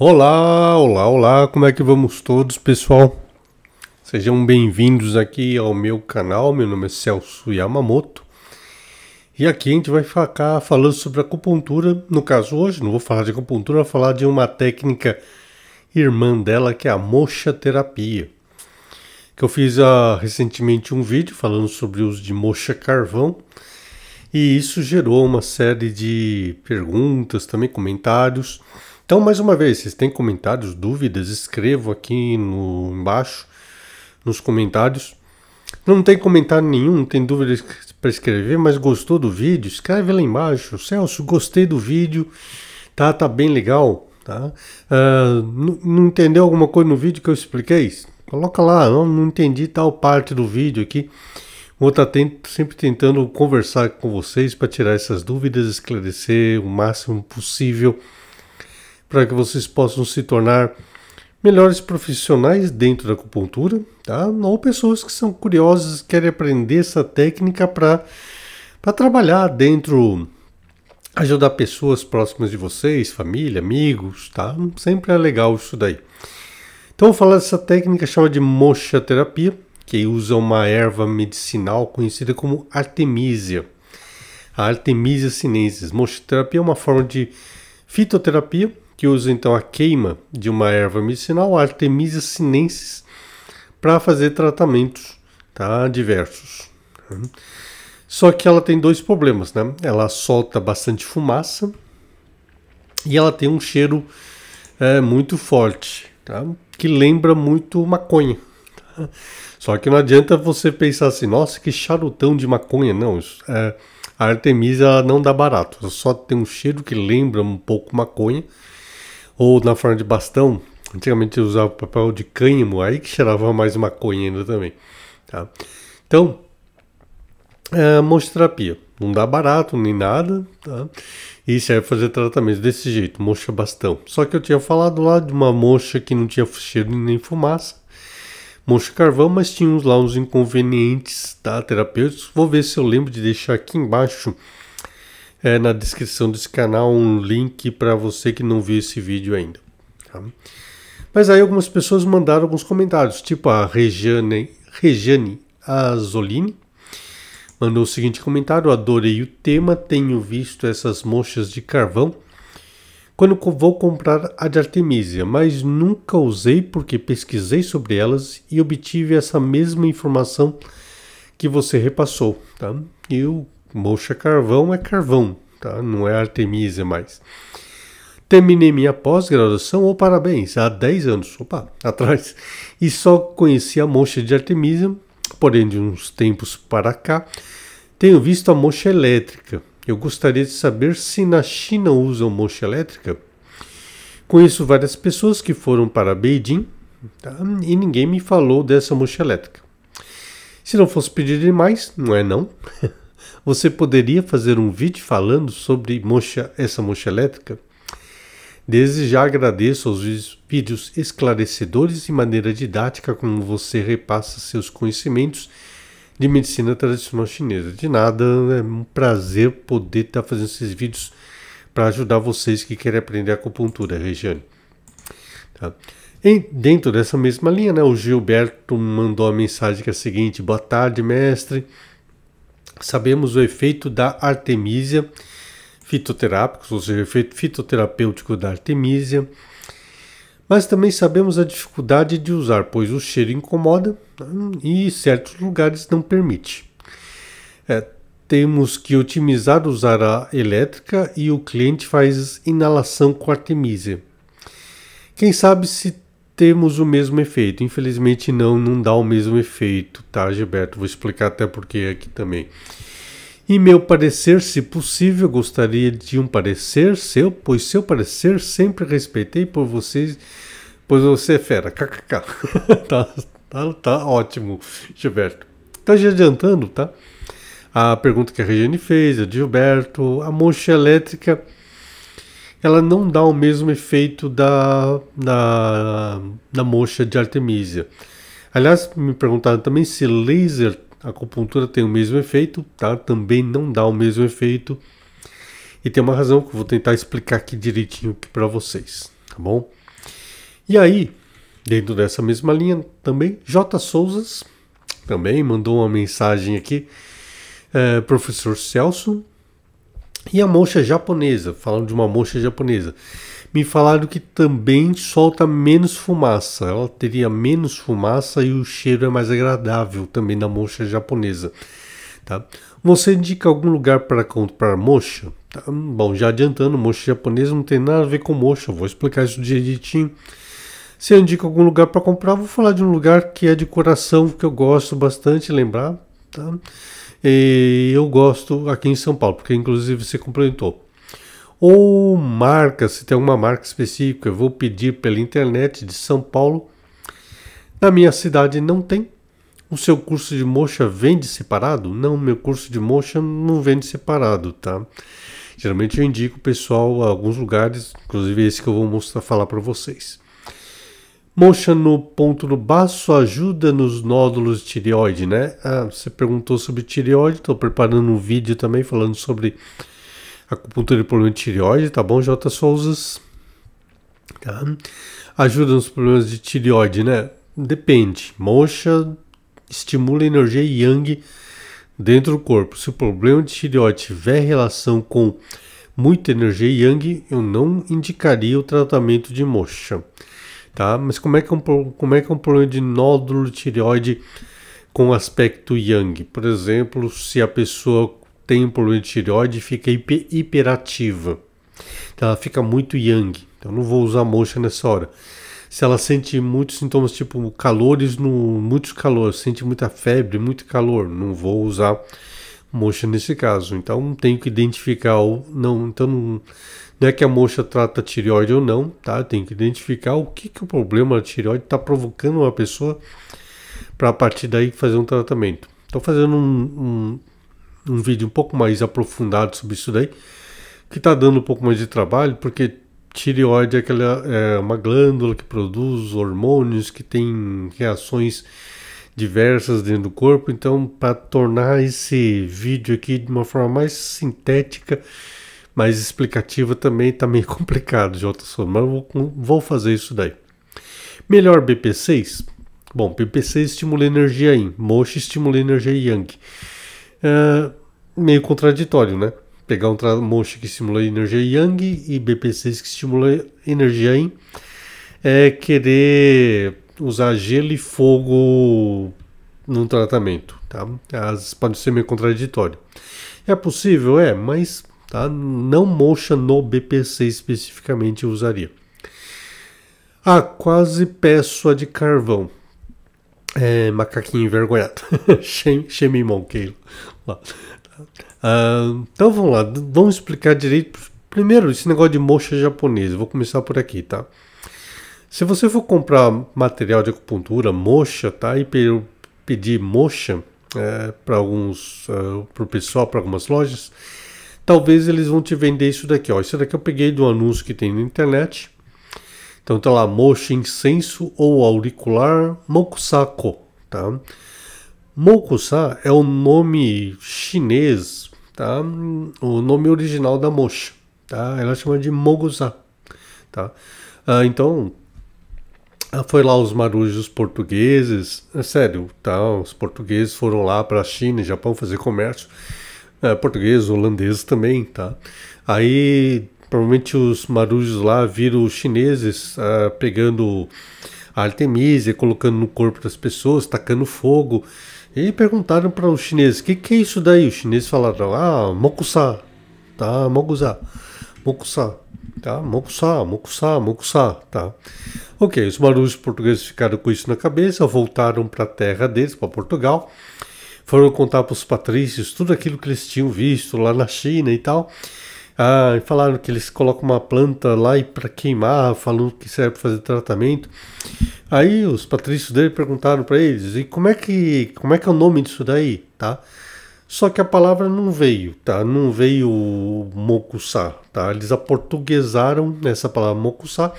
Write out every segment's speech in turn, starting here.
Olá, olá, olá, como é que vamos todos, pessoal? Sejam bem-vindos aqui ao meu canal, meu nome é Celso Yamamoto E aqui a gente vai ficar falando sobre acupuntura, no caso hoje, não vou falar de acupuntura, vou falar de uma técnica irmã dela que é a mocha terapia Que eu fiz ah, recentemente um vídeo falando sobre o uso de mocha carvão E isso gerou uma série de perguntas, também comentários então, mais uma vez, vocês têm comentários, dúvidas, escrevo aqui no, embaixo, nos comentários. Não tem comentário nenhum, não tem dúvidas para escrever, mas gostou do vídeo? Escreve lá embaixo. Celso, gostei do vídeo, tá, tá bem legal. Tá? Uh, não, não entendeu alguma coisa no vídeo que eu expliquei? Coloca lá, não, não entendi tal parte do vídeo aqui. Vou estar tá tento, sempre tentando conversar com vocês para tirar essas dúvidas, esclarecer o máximo possível para que vocês possam se tornar melhores profissionais dentro da acupuntura, tá? Ou pessoas que são curiosas, querem aprender essa técnica para para trabalhar dentro ajudar pessoas próximas de vocês, família, amigos, tá? Sempre é legal isso daí. Então, vou falar dessa técnica chamada de mocha terapia, que usa uma erva medicinal conhecida como artemisia. A Artemisia sinensis. Mocha terapia é uma forma de fitoterapia que usa então a queima de uma erva medicinal, Artemisia sinensis, para fazer tratamentos tá, diversos. Só que ela tem dois problemas, né? Ela solta bastante fumaça e ela tem um cheiro é, muito forte, tá? que lembra muito maconha. Tá? Só que não adianta você pensar assim, nossa, que charutão de maconha. Não, isso, é, a Artemisia não dá barato, só tem um cheiro que lembra um pouco maconha ou na forma de bastão. Antigamente usava papel de cânhamo, aí que cheirava mais maconha ainda também. Tá? Então, é, mostoterapia. Não dá barato nem nada, tá? E serve fazer tratamento desse jeito, mocha bastão. Só que eu tinha falado lá de uma mocha que não tinha cheiro nem fumaça, Mocha carvão, mas tinha uns lá uns inconvenientes, tá? Terapêuticos. Vou ver se eu lembro de deixar aqui embaixo é, na descrição desse canal um link para você que não viu esse vídeo ainda. Tá? Mas aí algumas pessoas mandaram alguns comentários, tipo a Regiane, Regiane Azolini mandou o seguinte comentário: Adorei o tema, tenho visto essas mochas de carvão quando vou comprar a de Artemisia, mas nunca usei porque pesquisei sobre elas e obtive essa mesma informação que você repassou. Tá? Eu Mocha é Carvão é carvão, tá? Não é Artemisia mais. Terminei minha pós-graduação, ou oh, parabéns, há 10 anos, opa, atrás, e só conheci a mocha de Artemisia, porém de uns tempos para cá, tenho visto a mocha elétrica. Eu gostaria de saber se na China usam mocha elétrica. Conheço várias pessoas que foram para Beijing tá? e ninguém me falou dessa mocha elétrica. Se não fosse pedir demais, não é não. Você poderia fazer um vídeo falando sobre mocha, essa mocha elétrica? Desde já agradeço aos vídeos esclarecedores e maneira didática como você repassa seus conhecimentos de medicina tradicional chinesa. De nada, é um prazer poder estar fazendo esses vídeos para ajudar vocês que querem aprender acupuntura, Regiane. Tá. E dentro dessa mesma linha, né, o Gilberto mandou a mensagem que é a seguinte: Boa tarde, mestre sabemos o efeito da artemisia fitoterápicos, ou seja, o efeito fitoterapêutico da artemisia. Mas também sabemos a dificuldade de usar, pois o cheiro incomoda hum, e certos lugares não permite. É, temos que otimizar usar a elétrica e o cliente faz inalação com artemisia. Quem sabe se temos o mesmo efeito. Infelizmente não, não dá o mesmo efeito, tá, Gilberto? Vou explicar até porque aqui também. E meu parecer, se possível, gostaria de um parecer seu, pois seu parecer sempre respeitei por vocês, pois você é fera. KKK. tá, tá, tá ótimo, Gilberto. Tá já adiantando, tá? A pergunta que a Regiane fez, a Gilberto, a mocha elétrica ela não dá o mesmo efeito da, da, da moxa de Artemisia. Aliás, me perguntaram também se laser acupuntura tem o mesmo efeito, tá? Também não dá o mesmo efeito. E tem uma razão que eu vou tentar explicar aqui direitinho para vocês, tá bom? E aí, dentro dessa mesma linha também, J. Souzas também mandou uma mensagem aqui. É, professor Celso, e a mocha japonesa, falando de uma mocha japonesa, me falaram que também solta menos fumaça. Ela teria menos fumaça e o cheiro é mais agradável também da mocha japonesa. Tá? Você indica algum lugar para comprar mocha? Tá? Bom, já adiantando, mocha japonesa não tem nada a ver com mocha, vou explicar isso direitinho. Se eu indico algum lugar para comprar, vou falar de um lugar que é de coração, que eu gosto bastante lembrar. Tá? E eu gosto aqui em São Paulo, porque inclusive você complementou. Ou marca, se tem alguma marca específica, eu vou pedir pela internet de São Paulo. Na minha cidade não tem. O seu curso de mocha vende separado? Não, meu curso de mocha não vende separado, tá? Geralmente eu indico o pessoal a alguns lugares, inclusive esse que eu vou mostrar falar para vocês. Moxa no ponto do baço, ajuda nos nódulos de tireoide, né? Ah, você perguntou sobre tireoide, estou preparando um vídeo também falando sobre acupuntura de problema de tireoide, tá bom, J. Souzas? Tá? Ajuda nos problemas de tireoide, né? Depende. Moxa estimula a energia yang dentro do corpo. Se o problema de tireoide tiver relação com muita energia yang, eu não indicaria o tratamento de mocha tá? Mas como é que é um, como é que é um problema de nódulo tireoide com aspecto yang? Por exemplo, se a pessoa tem um problema de tireoide e fica hiper, hiperativa, então, ela fica muito yang, então não vou usar mocha nessa hora. Se ela sente muitos sintomas tipo calores, no, muitos calores sente muita febre, muito calor, não vou usar mocha nesse caso. Então tenho que identificar o não, então não, não é que a moça trata tireoide ou não, tá? Tem que identificar o que, que o problema da tireoide está provocando uma pessoa para a partir daí fazer um tratamento. Estou fazendo um, um, um, vídeo um pouco mais aprofundado sobre isso daí, que está dando um pouco mais de trabalho, porque tireoide é, aquela, é uma glândula que produz hormônios, que tem reações diversas dentro do corpo. Então, para tornar esse vídeo aqui de uma forma mais sintética, mais explicativa também está meio complicado, Json, mas eu vou, vou fazer isso daí. Melhor BP6? Bom, BP6 estimula energia Yin, Moshi estimula energia Yang. É meio contraditório, né? Pegar um Moshi que estimula energia Yang e BP6 que estimula energia Yin é querer usar gelo e fogo num tratamento, tá? As, pode ser meio contraditório. É possível? É, mas Tá? Não motion no BPC especificamente eu usaria. Ah, quase peço a de carvão. É, macaquinho envergonhado. Shemimon, Keilo. Ah, então vamos lá, vamos explicar direito. Primeiro, esse negócio de mocha japonesa. Vou começar por aqui, tá? Se você for comprar material de acupuntura, mocha, tá? E pe pedir mocha é, para alguns, uh, ah, para o pessoal, para algumas lojas, talvez eles vão te vender isso daqui. Ó. Isso daqui eu peguei do anúncio que tem na internet. Então tá lá, mocha, incenso ou auricular mokusako, tá? Mokusa é o nome chinês, tá? O nome original da mocha, tá? Ela chama de mogusa, tá? Ah, então, ah, foi lá os marujos portugueses, é sério, tá? Os portugueses foram lá para a China e Japão fazer comércio é, português, holandês também, tá? Aí provavelmente os marujos lá viram os chineses ah, pegando a Artemisia, colocando no corpo das pessoas, tacando fogo. E perguntaram para os chineses: o que, que é isso daí? Os chineses falaram: ah, mokusá, tá? Mokusá, mokusá, tá? Mokusá, mokusá, mokusá, tá? Ok, os marujos portugueses ficaram com isso na cabeça, voltaram para a terra deles, para Portugal foram contar para os patrícios tudo aquilo que eles tinham visto lá na China e tal. Ah, e falaram que eles colocam uma planta lá e para queimar, falando que serve para fazer tratamento. Aí os patrícios dele perguntaram para eles: "E como é que, como é que é o nome disso daí?", tá? Só que a palavra não veio, tá? Não veio mokusá, tá? Eles aportuguesaram essa palavra mokusá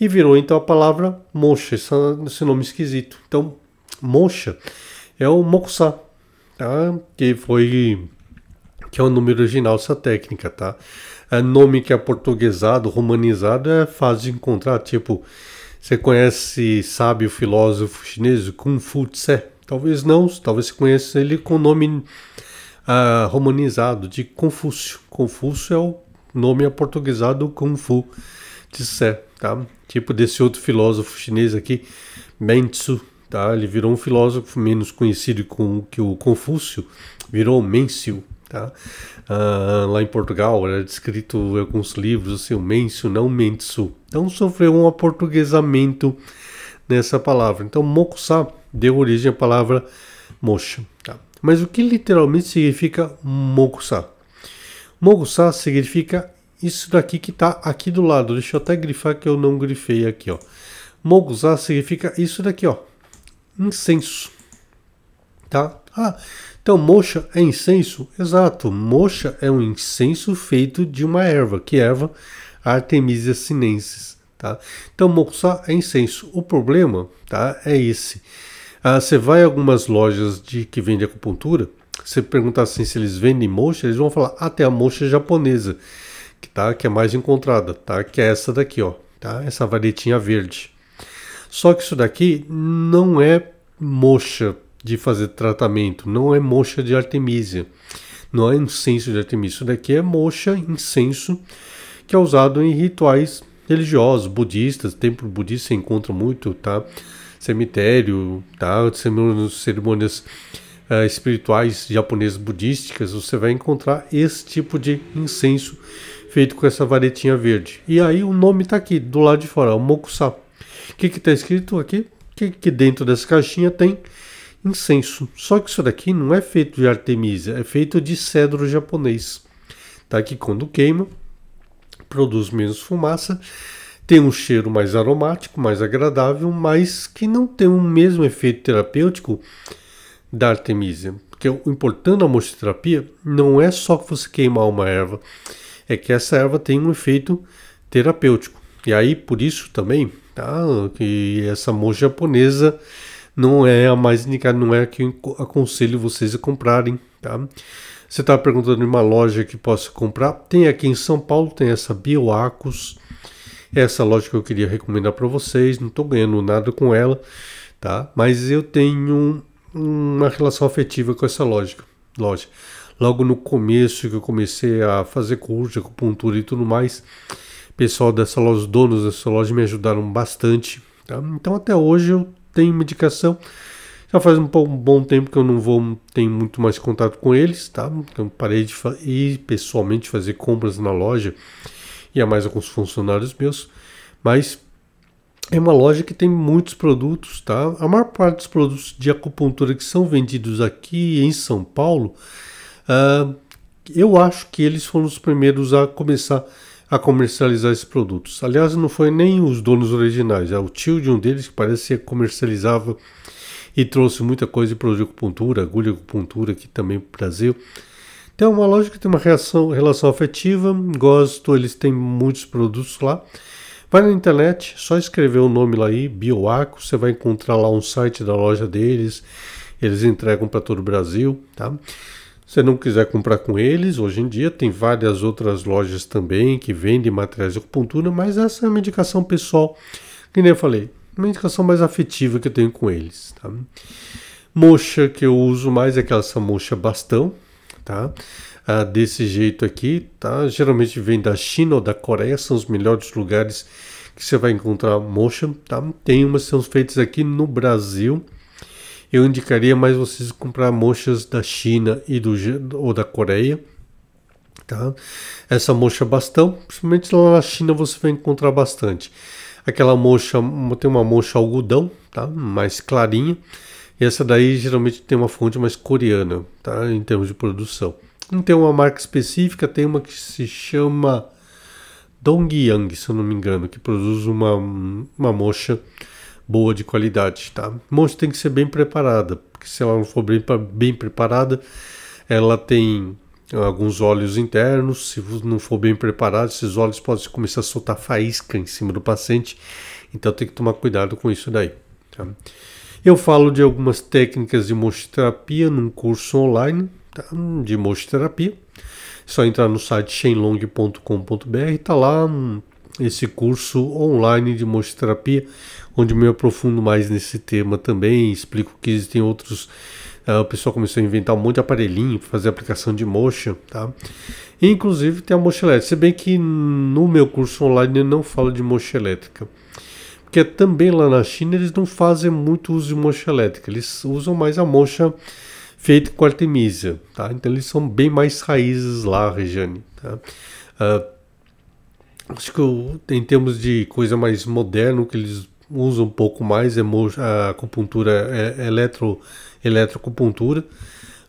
e virou então a palavra mocha, esse nome esquisito. Então, mocha é o mokusá, tá? Que foi que é o número original essa técnica, tá? É nome que é portuguesado, romanizado, é fácil de encontrar. Tipo, você conhece, sabe o filósofo chinês Kung Fu Tse? Talvez não, talvez você conheça ele com o nome uh, romanizado de Confúcio. Confúcio é o nome aportuguesado é Kung Fu Tse, tá? Tipo desse outro filósofo chinês aqui, Mentsu Tá? Ele virou um filósofo menos conhecido com que o Confúcio, virou Mêncio. Tá? Ah, lá em Portugal era descrito em alguns livros assim, o Mêncio, não Mentsu. Então sofreu um aportuguesamento nessa palavra. Então Mocosá deu origem à palavra mocha. Tá? Mas o que literalmente significa Mocosá? Mocosá significa isso daqui que está aqui do lado. Deixa eu até grifar que eu não grifei aqui. Ó. Mokusá significa isso daqui. ó incenso. Tá? Ah, então moxa é incenso? Exato, moxa é um incenso feito de uma erva, que erva Artemisia sinensis. Tá? Então moxa é incenso. O problema tá, é esse. Ah, você vai a algumas lojas de que vende acupuntura, você perguntar assim se eles vendem moxa, eles vão falar até ah, a moxa japonesa, que tá, que é mais encontrada, tá? Que é essa daqui, ó, tá? Essa varetinha verde. Só que isso daqui não é mocha de fazer tratamento, não é mocha de Artemisia, não é incenso de Artemisia. Isso daqui é mocha, incenso, que é usado em rituais religiosos, budistas, templo budista se encontra muito, tá? Cemitério, tá? Cerimônias uh, espirituais japonesas budísticas, você vai encontrar esse tipo de incenso feito com essa varetinha verde. E aí o nome está aqui, do lado de fora, é o mokusá que está escrito aqui? Que, que dentro dessa caixinha tem incenso. Só que isso daqui não é feito de artemisia, é feito de cedro japonês. Tá? Que quando queima, produz menos fumaça, tem um cheiro mais aromático, mais agradável, mas que não tem o mesmo efeito terapêutico da artemisia. Porque o importante da moxoterapia não é só que você queimar uma erva, é que essa erva tem um efeito terapêutico. E aí, por isso também, tá, que essa monja japonesa não é a mais indicada, não é a que eu aconselho vocês a comprarem, tá? Você estava perguntando em uma loja que possa comprar? Tem aqui em São Paulo, tem essa Bioacos, essa loja que eu queria recomendar para vocês. Não estou ganhando nada com ela, tá? Mas eu tenho uma relação afetiva com essa loja. loja. Logo no começo que eu comecei a fazer curso de acupuntura e tudo mais, pessoal dessa loja, os donos dessa loja me ajudaram bastante. Tá? Então até hoje eu tenho medicação. Já faz um, um, bom tempo que eu não vou, tenho muito mais contato com eles, tá? Então parei de ir pessoalmente fazer compras na loja e a é mais alguns funcionários meus. Mas é uma loja que tem muitos produtos, tá? A maior parte dos produtos de acupuntura que são vendidos aqui em São Paulo, uh, eu acho que eles foram os primeiros a começar a a comercializar esses produtos. Aliás, não foi nem os donos originais, é o tio de um deles que parece que comercializava e trouxe muita coisa de produto de acupuntura, agulha de acupuntura aqui também para o Brasil. Então, uma loja que tem uma reação, relação afetiva, gosto, eles têm muitos produtos lá. Vai na internet, só escrever o nome lá aí, Bioaco, você vai encontrar lá um site da loja deles, eles entregam para todo o Brasil, tá? Se não quiser comprar com eles, hoje em dia tem várias outras lojas também que vendem materiais de acupuntura, mas essa é uma indicação pessoal, que nem eu falei, uma indicação mais afetiva que eu tenho com eles. Tá? Mocha que eu uso mais é aquela essa mocha bastão, tá? Ah, desse jeito aqui, tá? Geralmente vem da China ou da Coreia, são os melhores lugares que você vai encontrar mocha, tá? Tem umas que são feitas aqui no Brasil, eu indicaria mais vocês comprar mochas da China e do ou da Coreia. Tá? Essa mocha é bastão, principalmente lá na China você vai encontrar bastante. Aquela mocha, tem uma mocha algodão, tá? mais clarinha. E essa daí geralmente tem uma fonte mais coreana, tá? em termos de produção. Não tem uma marca específica, tem uma que se chama Dongyang, se eu não me engano, que produz uma, uma mocha boa de qualidade, tá? Monte tem que ser bem preparada, porque se ela não for bem, bem preparada, ela tem alguns óleos internos, se não for bem preparado, esses óleos podem começar a soltar faísca em cima do paciente, então tem que tomar cuidado com isso daí. Tá? Eu falo de algumas técnicas de mostraterapia num curso online tá? de mostraterapia. É só entrar no site shenlong.com.br, tá lá esse curso online de mochoterapia, onde me aprofundo mais nesse tema também, explico que existem outros. Ah, o pessoal começou a inventar um monte de aparelhinho para fazer aplicação de mocha, tá? E, inclusive tem a mocha elétrica, se bem que no meu curso online eu não falo de mocha elétrica. Porque também lá na China eles não fazem muito uso de mocha elétrica, eles usam mais a mocha feita com artemisia, tá? Então eles são bem mais raízes lá, Rejane, tá? Uh, Acho que eu, em termos de coisa mais moderna, o que eles usam um pouco mais é a acupuntura, é, é, eletro, eletroacupuntura.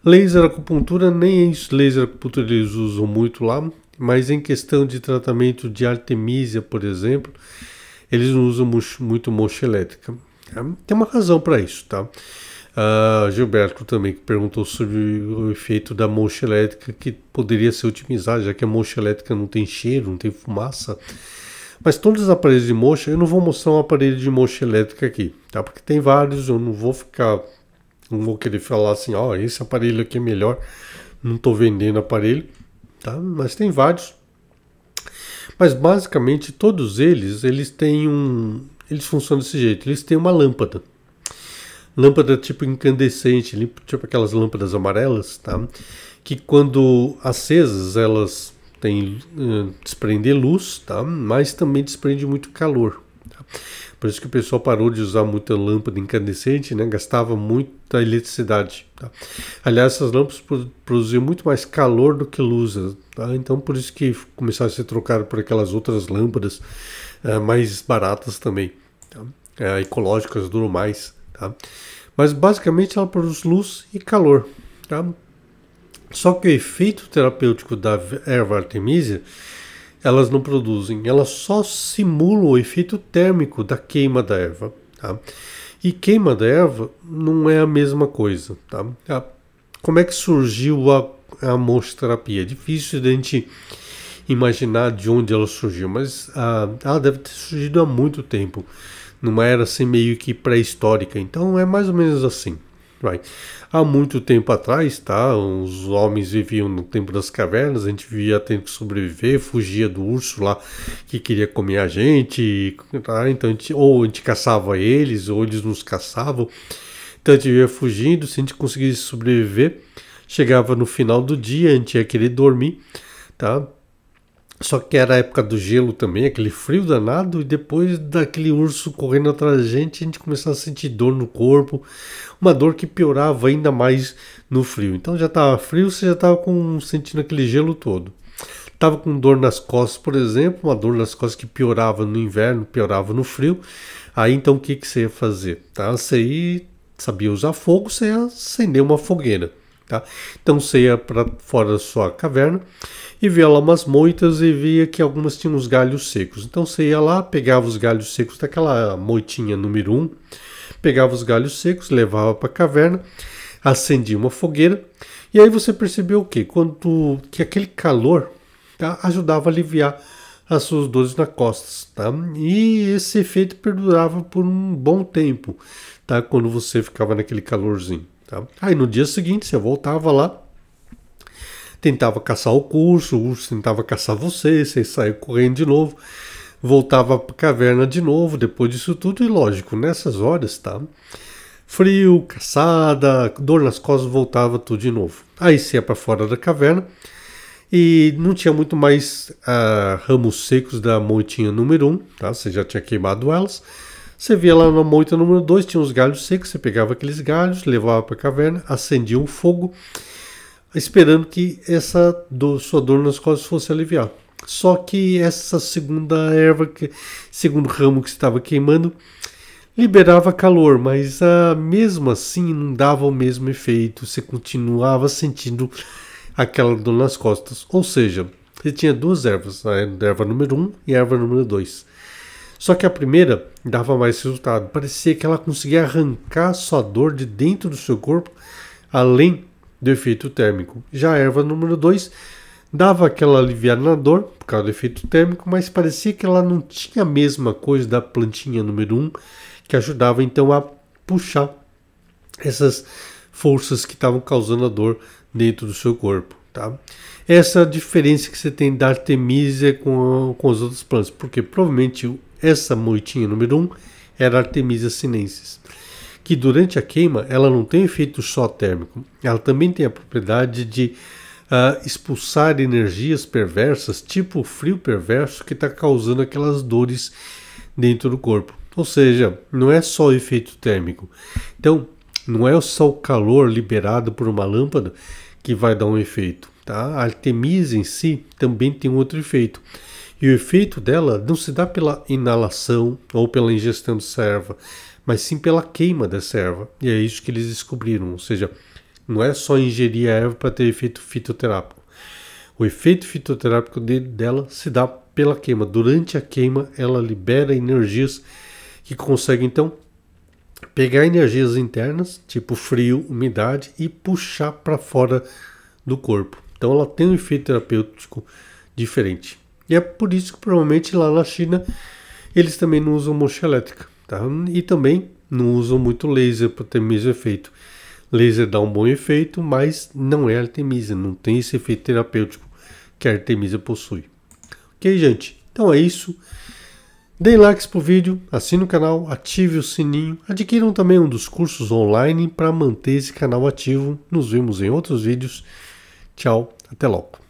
Laser acupuntura, nem é isso, laser acupuntura eles usam muito lá, mas em questão de tratamento de artemisia, por exemplo, eles não usam muito, muito mocha elétrica. É, tem uma razão para isso, tá? Uh, Gilberto também que perguntou sobre o efeito da mocha elétrica que poderia ser otimizado, já que a mocha elétrica não tem cheiro, não tem fumaça. Mas todos os aparelhos de mocha, eu não vou mostrar um aparelho de mocha elétrica aqui, tá? Porque tem vários, eu não vou ficar, não vou querer falar assim, ó, oh, esse aparelho aqui é melhor, não estou vendendo aparelho, tá? Mas tem vários. Mas basicamente todos eles, eles têm um, eles funcionam desse jeito, eles têm uma lâmpada, lâmpada tipo incandescente, tipo aquelas lâmpadas amarelas, tá? Que quando acesas elas têm uh, desprender luz, tá? Mas também desprende muito calor. Tá? Por isso que o pessoal parou de usar muita lâmpada incandescente, né? Gastava muita eletricidade. Tá? Aliás, essas lâmpadas produziam muito mais calor do que luz, tá? Então por isso que começaram a ser trocadas por aquelas outras lâmpadas uh, mais baratas também, tá? uh, ecológicas, duram mais. Tá? Mas basicamente ela produz luz e calor. Tá? Só que o efeito terapêutico da erva artemisia elas não produzem, elas só simulam o efeito térmico da queima da erva. Tá? E queima da erva não é a mesma coisa. Tá? Ah, como é que surgiu a, a amostrapia? É difícil de a gente imaginar de onde ela surgiu, mas ah, ela deve ter surgido há muito tempo numa era assim meio que pré-histórica. Então é mais ou menos assim. Vai. Há muito tempo atrás, tá? Os homens viviam no tempo das cavernas, a gente vivia tendo que sobreviver, fugia do urso lá que queria comer a gente, tá? Então a gente, ou a gente caçava eles, ou eles nos caçavam. Então a gente vivia fugindo, se a gente conseguisse sobreviver, chegava no final do dia, a gente ia querer dormir, tá? Só que era a época do gelo também, aquele frio danado, e depois daquele urso correndo atrás da gente, a gente começava a sentir dor no corpo, uma dor que piorava ainda mais no frio. Então já estava frio, você já estava com, sentindo aquele gelo todo. Estava com dor nas costas, por exemplo, uma dor nas costas que piorava no inverno, piorava no frio. Aí então o que, que você ia fazer? Tá? Você ia, sabia usar fogo, você ia acender uma fogueira. Tá? Então saía para fora da sua caverna e via lá umas moitas e via que algumas tinham uns galhos secos. Então você ia lá, pegava os galhos secos daquela moitinha número 1, um, pegava os galhos secos, levava para a caverna, acendia uma fogueira e aí você percebeu o quê? Quando, que aquele calor tá, ajudava a aliviar as suas dores nas costas, tá? E esse efeito perdurava por um bom tempo, tá? Quando você ficava naquele calorzinho. Tá? Aí no dia seguinte você voltava lá, tentava caçar o curso, o urso tentava caçar você, você saía correndo de novo, voltava para a caverna de novo, depois disso tudo, e lógico, nessas horas, tá? Frio, caçada, dor nas costas, voltava tudo de novo. Aí você ia para fora da caverna e não tinha muito mais ah, ramos secos da montinha número 1, um, tá? Você já tinha queimado elas você via lá na moita número 2, tinha uns galhos secos, você pegava aqueles galhos, levava para a caverna, acendia um fogo, esperando que essa do, sua dor nas costas fosse aliviar. Só que essa segunda erva, que, segundo ramo que estava queimando, liberava calor, mas ah, mesmo assim não dava o mesmo efeito, você continuava sentindo aquela dor nas costas. Ou seja, você tinha duas ervas, a erva número 1 um e a erva número 2. Só que a primeira dava mais resultado. Parecia que ela conseguia arrancar sua dor de dentro do seu corpo, além do efeito térmico. Já a erva número 2 dava aquela aliviada na dor, por causa do efeito térmico, mas parecia que ela não tinha a mesma coisa da plantinha número 1, um, que ajudava então a puxar essas forças que estavam causando a dor dentro do seu corpo. Tá? Essa é diferença que você tem da Artemisia com, com as outras plantas, porque provavelmente essa moitinha número 1 um era Artemisia sinensis, que durante a queima ela não tem efeito só térmico, ela também tem a propriedade de uh, expulsar energias perversas, tipo o frio perverso que está causando aquelas dores dentro do corpo. Ou seja, não é só o efeito térmico. Então, não é só o calor liberado por uma lâmpada que vai dar um efeito. Tá? A Artemisa em si também tem outro efeito e o efeito dela não se dá pela inalação ou pela ingestão de serva, mas sim pela queima dessa erva. E é isso que eles descobriram, ou seja, não é só ingerir a erva para ter efeito fitoterápico. O efeito fitoterápico dela se dá pela queima. Durante a queima, ela libera energias que conseguem então pegar energias internas, tipo frio, umidade, e puxar para fora do corpo. Então ela tem um efeito terapêutico diferente. E é por isso que provavelmente lá na China eles também não usam mocha elétrica, tá? E também não usam muito laser para ter o mesmo efeito. Laser dá um bom efeito, mas não é Artemisa. não tem esse efeito terapêutico que a Artemisa possui. Ok, gente? Então é isso. Deem likes pro vídeo, assine o canal, ative o sininho, adquiram também um dos cursos online para manter esse canal ativo. Nos vemos em outros vídeos. Tchau, até logo.